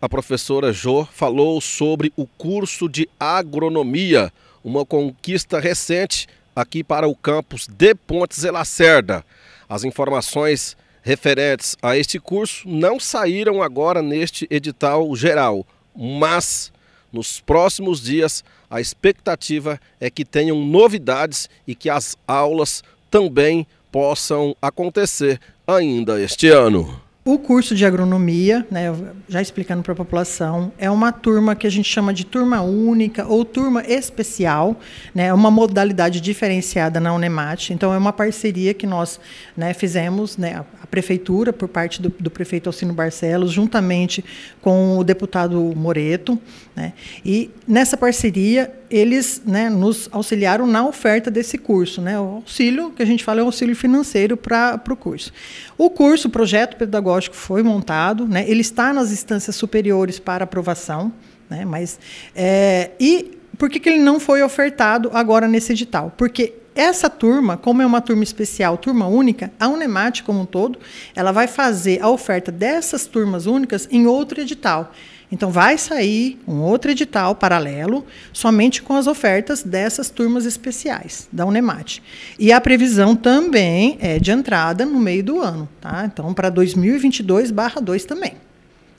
a professora Jo falou sobre o curso de agronomia, uma conquista recente aqui para o campus de Pontes e Lacerda. As informações referentes a este curso não saíram agora neste edital geral, mas nos próximos dias a expectativa é que tenham novidades e que as aulas também possam acontecer ainda este ano. O curso de agronomia, né, já explicando para a população, é uma turma que a gente chama de turma única ou turma especial, né, é uma modalidade diferenciada na Unemat. Então, é uma parceria que nós né, fizemos, né, a prefeitura, por parte do, do, prefeito Alcino Barcelos, juntamente com o deputado Moreto. Né, e nessa parceria, eles né, nos auxiliaram na oferta desse curso. Né? O auxílio, que a gente fala, é o auxílio financeiro para o curso. O curso, o projeto pedagógico foi montado, né? ele está nas instâncias superiores para aprovação, né? mas. É, e por que, que ele não foi ofertado agora nesse edital? Porque essa turma, como é uma turma especial, turma única, a Unemate como um todo, ela vai fazer a oferta dessas turmas únicas em outro edital. Então vai sair um outro edital paralelo, somente com as ofertas dessas turmas especiais da Unemate. E a previsão também é de entrada no meio do ano, tá? Então para 2022/2 também.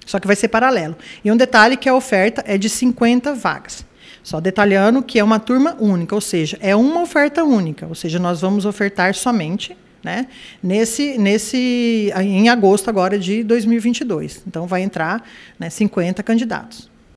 Só que vai ser paralelo. E um detalhe que a oferta é de 50 vagas. Só detalhando que é uma turma única, ou seja, é uma oferta única, ou seja, nós vamos ofertar somente né? Nesse, nesse, em agosto agora de 2022. Então, vai entrar né, 50 candidatos.